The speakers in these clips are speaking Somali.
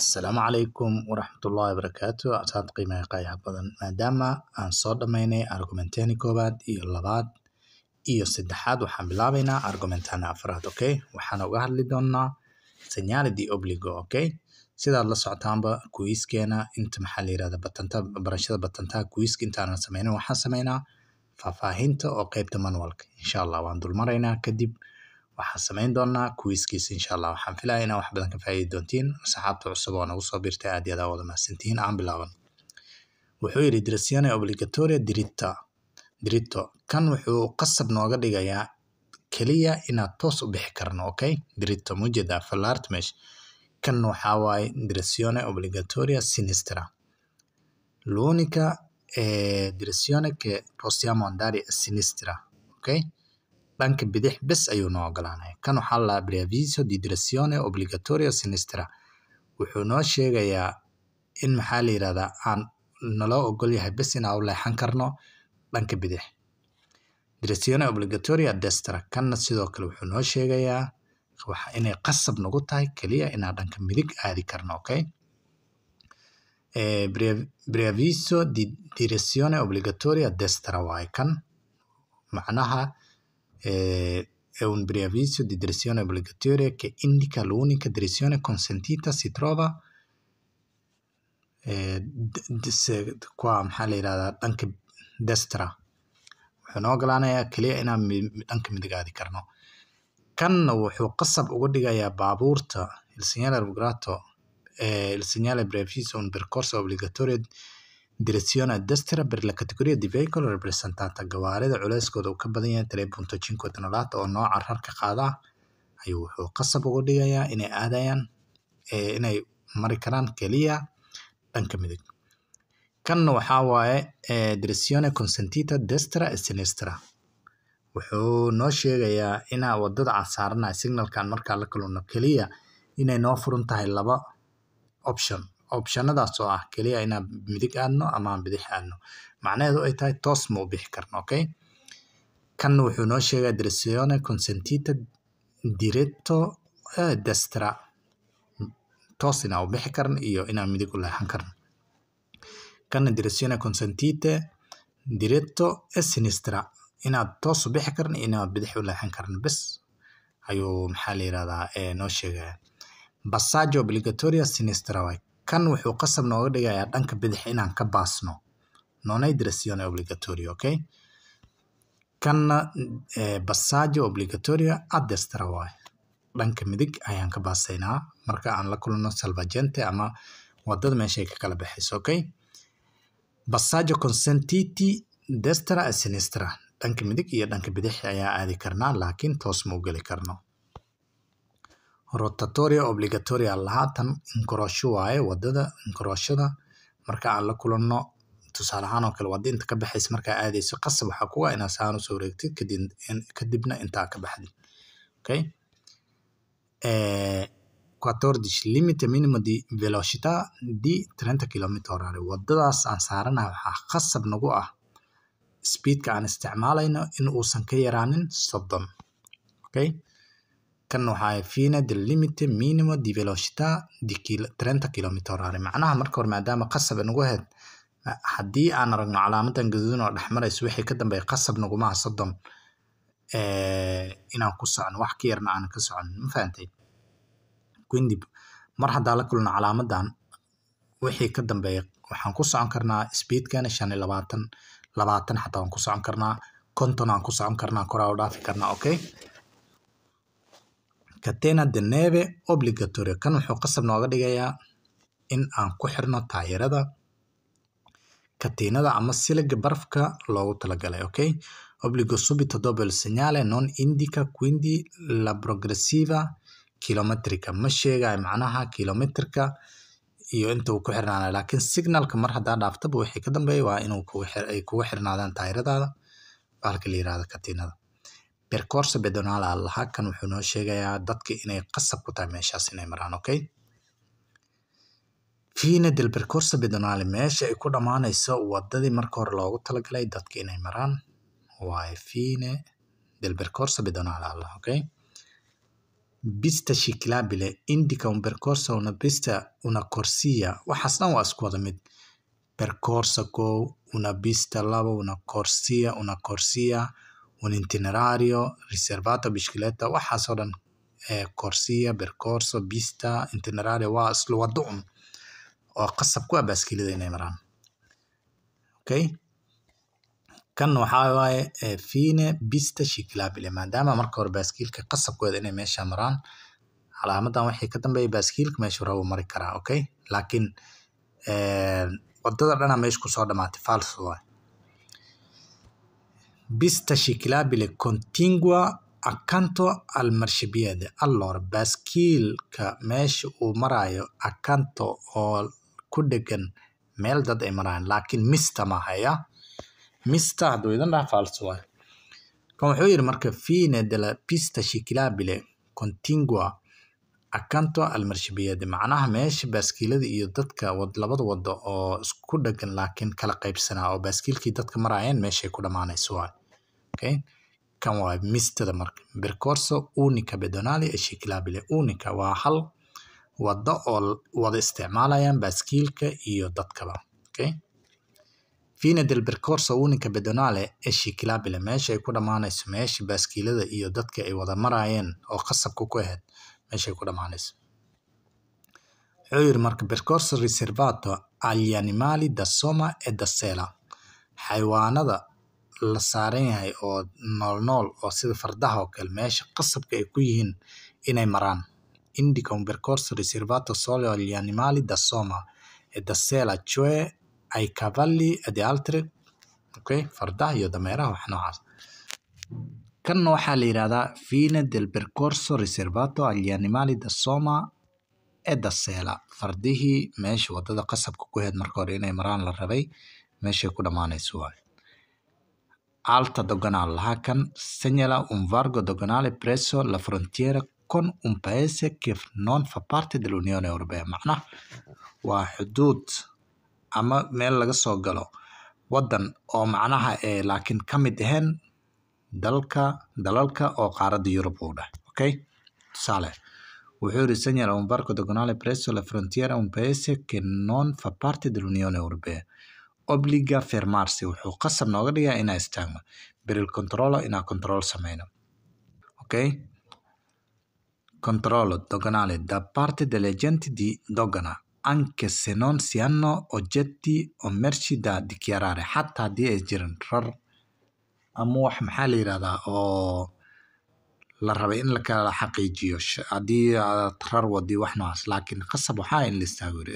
assalaamu calaykum waraxmatullaahi wabarakaatu actaad qiimaha qayaha badan maadaama aan soo dhammaynay argumentani koowaad iyo labaad iyo saddexaad waxaan bilaabaynaa argumentana afraad okay waxaana uga hadli doonaa sanyaalidi obligo okay sidaad la socotaanba kuwiiskeena inta maxaa la yirahda batanta barashada batantaha kuwiiska intaanan sameynin waxaan sameynaa faahfaahinta oo qaybta manualka insha allah waan dulmaraynaa kadib waxaan samayn doonaa kuwiiskiis insha allah waxaan filaya inaa wax badan ka faa'iidi doontiin saxaabta cusub oo nagu soo birtay aad iyo aad wada mahadsantihiin aan bilaaban wuxuu yidhi dirasione obligatoria dirita dirito kan wuxuu qasab nooga dhigayaa keliya inaad toos u bixi karno okay dirito mujeda falart mesh kan waxaa waaye dirasione obligatoria sinistra l'unica eh, dirasione che sinistra okay Banka bidix bes ayuu noo ogolaanay, kan waxaa la dhahaa di direzione obbligatoria sinistra. Wuxuu noo sheegayaa in maxaa la yidhahdaa aan naloo ogol yahay bes inaan u leexan karno dhanka bidix. Direzione obbligatoria destra kanna sidoo kale wuxuu noo sheegayaa waxa inay qasab nagu tahay keliya inaan dhanka midig aadi karno okay e, di direzione obbligatoria destra waaye kan macnaha eh, è un preavviso di direzione obbligatoria che indica l'unica direzione consentita si trova eh, qua maxaa la yidhahdaa dhanka destra wuxuu noo ogolaanayaa keliya inaan dhanka midigaadi karno kanna wuxuu qasab uga dhigayaa baabuurta il segnale arbograto il segnale breviso un percorso obbligatorio Direzione a destra per la categoria di vehicle representata gawaarida culeyskooda uu ka badan yahay three punto cinco tonelata oo nooca rarka qaada ayuu wuxuu qasab uga dhigayaa inay aadayaan e e inay e mari karaan keliya dhanka midig kanna waxaa waaye direzione consentita destra e sinistra wuxuu noo sheegayaa inaa wadada casaaranaya signalkan markaa la kaluna keliya inay noo furan tahay laba option optionadaas oo ah keliya inaan midig aadno ama aan bidix aadno macnaheedu ay tahay toos ma u bixi karno okay kanna wuxuu noo sheegaa direzione consentita diretto eh, destra toos inaan u bixi karno iyo inaan midig u leexan karno kanna direzione consentite diretto e sinistra inaad toos u bixi karno inaad bidix u leexan karno bes ayuu maxaa la yirahdaa eh, noo sheegaya passaggio obligatoria sinistra way Kan wuxuu qasab nooga dhigayaa dhanka bidix inaan ka baasno. Non hay dirección Kanna eh, obligatorio ad destra Dhanka midig ayaan ka baasaynaa marka aan la kulno salvagente ama wadada meeshay ka kala baxayso, ¿ok? Passaggio consentiti destra sinistra. Dhanka midig iyo dhanka bidix ayaa aadi karnaa laakiin toos ma u geli karno. Rotatoria obligatoria ah lahatan inkorosho waye wadada inkoroshada marka aan la kulano tusaale ahaan oo kale wadada inta ka baxaysa markaa aadayso qasab waxaa kuga inaad saan usoo wareegtid kadibna intaa ka baxdid okay eh, quatordish limite minimum di velocita di 30 kilometer horare wadadaas aan saaranaha waxaa qasab nagu ah speedka aan isticmaalayno in uusan ka yaraanin soddon okay kan waxaa fiina the limit minimo di velocità di kilo, kilometer hour macnaha marka hore maadaama qasab nagu ahayd haddii aan aragno calaamadan gaduudan oo dhex marayso wixii ka dambeeya qasab nagumaha soddon eh, inaan ku socono wax ka yarna aan ka socon ma fahantay kadib mar haddaa la kulno calaamadan wixii ka dambeeya waxaan ku socon karnaa speedkana shan iyo labaatan labaatan xataa waan ku socon karnaa konton aan ku socon karnaa koraa u dhaafi karnaa okay Catena Deneve Obligatorio. Kan wuxuu qasab nooga dhigayaa in aan ku xirno taayirada katiinada ama siliga barafka loogu talagalay okay obbligo subito dopo il segnale non indica quindi la progressiva kilometrica ma sheegayo macnaha kilometrika iyo inta uu ku xirnaanayo laakiin signalka mar haddaa dhaaftaba wixii ka dambeeya waa inuu kugu xirnaadaan taayiradaada bahalka la yihahdo katiinada Percorso pedonal halkan wuxuu noo sheegayaa dadka inay qasab ku tahay meeshaas inay maraan okay fine del percorso pedonale meesha ay ku dhammaanayso wadadii marka hore loogu talagalay dadka inay maraan waaye fine del percorso pedonale okay bista shikilabile indica un percorso una bista una corsia waxaas dhan waa isku wada mid percorso kow una bista laba una corsia una corsia un itinerario, riservata bishikileta, waxaasoo dhan eh, corsia bercorso bista itinerario waa isla wado un oo qasab ku ah baaskilida inay maraan okay kan waxaa waaye fine bista shikilabile maadaama marka hore baaskiilka qasabkooda inay meesha maraan calaamadan wixii ka dambeeya baaskiilka meeshu rabu mari karaa okay laakiin wadada dhanaa meesha kusoo dhamaatay fals Pista Shikilabile,contigua acanto almarshibiyada (Allora) baskilka meesha uu marayo Acanto oo ku dhegan meel dad ay marayaan laakiin Mista mahaya Mista haduu idin dhaha fals waye kan wuxuu yiri marka fine della pista shikilabile contigua acanto almarshibiyada macnaha meesha baaskiilada iyo dadka labada wado oo isku dhegan laakiin kala qaybsanaa oo baaskiilkii dadka marayeen meeshay ku dhamaanayso waay Okay? Kan waa mistada marka bercorso unica pedonale ee shikilabile unica waa hal wado oo wada isticmaalayaan baaskiilka iyo dadkaba okay? fina del bercorso unica pedonale ee shikilabile meesha ay ku dhamaanayso meesha baaskiilada iyo dadka ay wada maraayeen oo qasabka ku ahayd meeshay ku dhamaanayso wuxuu yiri marka bercorso reservato agli da soma e da sela xayawaanada la saaran yahay oo nool nool oo sida fardaha oo kale meesha qasabka ay ku yihiin inay maraan. Indicum percorso riservato solo agli animali da soma e da sela cioè ai cavalli e di altri okay fardaha iyo dameeraha wax noocaas kanna waxaa la yiraahdaa fine del percorso riservato agli animali da soma e da sela fardihii meesha wadada qasabka ku heed marka hore inay maraan la rabay meeshay ku dhamaanayso waay alta doganal hakan segnala un vargo doganale presso la frontiera con un paese che non fa parte dell'unione europea macnaha waa xuduud ama meel laga soo galo wadan oo macnaha ee laakiin ka mid ahayn dalka dalalka oo qaaradda yurub uu dheh okay tusaale wuxuu yiri segnala un vargo doganale presso la frontiera un paese che non fa parte dell'unione europea obliga Fermarsi wuxuu qasab nooga dhigaa inaa istaagno beril controller inaa control sameyno okay controllo doganale da parte delle agenti di dogana anche se non si hanno oggetti o merci da dichiarare xataa haddii ay jiran rar ama wax maxaa la yidhahdaa oo la rabay in lakala xaqiijiyo haddii aad rar wadi wax noocaas laakiin qasab waxaa in la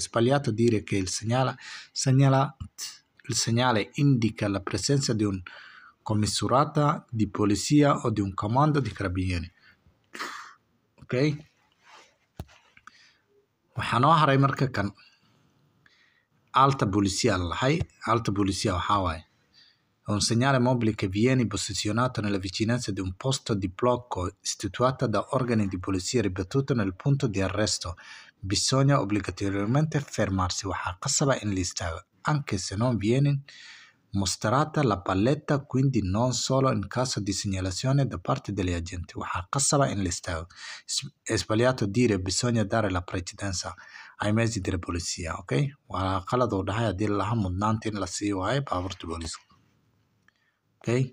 espaliata dire que el señala señala indica la presencia de un comisurata di policía o de un comando di carabinieri okay waxaa noo haray marka kan alta bolicia lalahay alta bolicia waxaa waaye È un segnale mobile che viene posizionato nelle vicinanze di un posto di blocco istituito da organi di polizia ripetuto nel punto di arresto. Bisogna obbligatoriamente fermarsi. Waxaa qasaba in la istaago, anche se non viene mostrata la palletta, quindi non solo in caso di segnalazione da parte degli agenti. in la È sbagliato dire bisogna dare la precedenza ay mezzi della polizia, ok? Waa qalad uu dhahay haddii lalaha mudnaanta in la sii waayo baabuurta booliisku. Okay.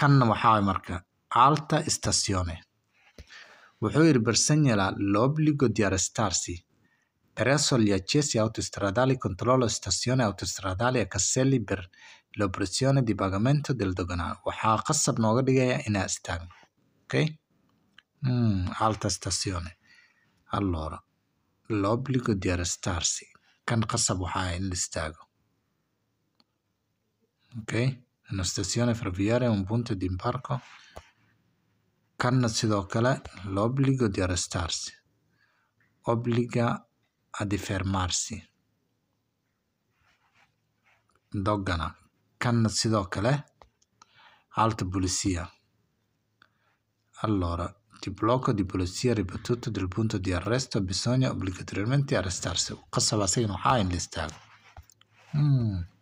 Kanna waxaa marka alta estacione. Wuxuu yidhi Bersenela lo obbligo di arrestarsi presso gli autostradali controllo stazione autostradale Caselli per l'operazione di del doganale. Waxaa qasab nooga dhigaya inaa istaagno. Okay. Mm, alta stazione. Allora, l'obbligo di Kan qasab waxaa in la istaago. Okay. È una stazione ferroviaria e un punto di imbarco canna sidoo kale l'obbligo di arrestarsi. Obbliga di fermarsi. Doggana canna sidoo kale alta polizia. Allora, di blocco di polizia ripetuto del punto di arresto bisogna obbligatoriamente arrestarsi. Qasab asagana waxaa in la Mm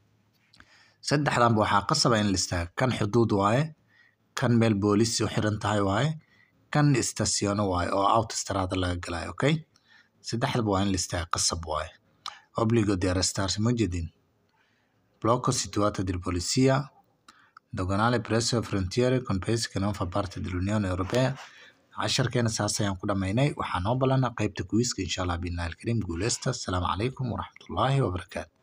saddexdanba waxaa qasaba in la kan xuduud waaye kan meel booliisi u xiran tahay waaye kan stasiono waaye oo outstrada laga galayo okay saddexdaba waa in la qasab waaye obligo de arrestar mujadin bloco situato del polizia doganale presso frontiere con paesi che non fa europea casharkeena saas ayaan ku dhammaynay waxaa noo balana qaybta kuwiiska insha allah binaal guuleysta asalaamu calaykum waraxmatullaahi wabarakaatu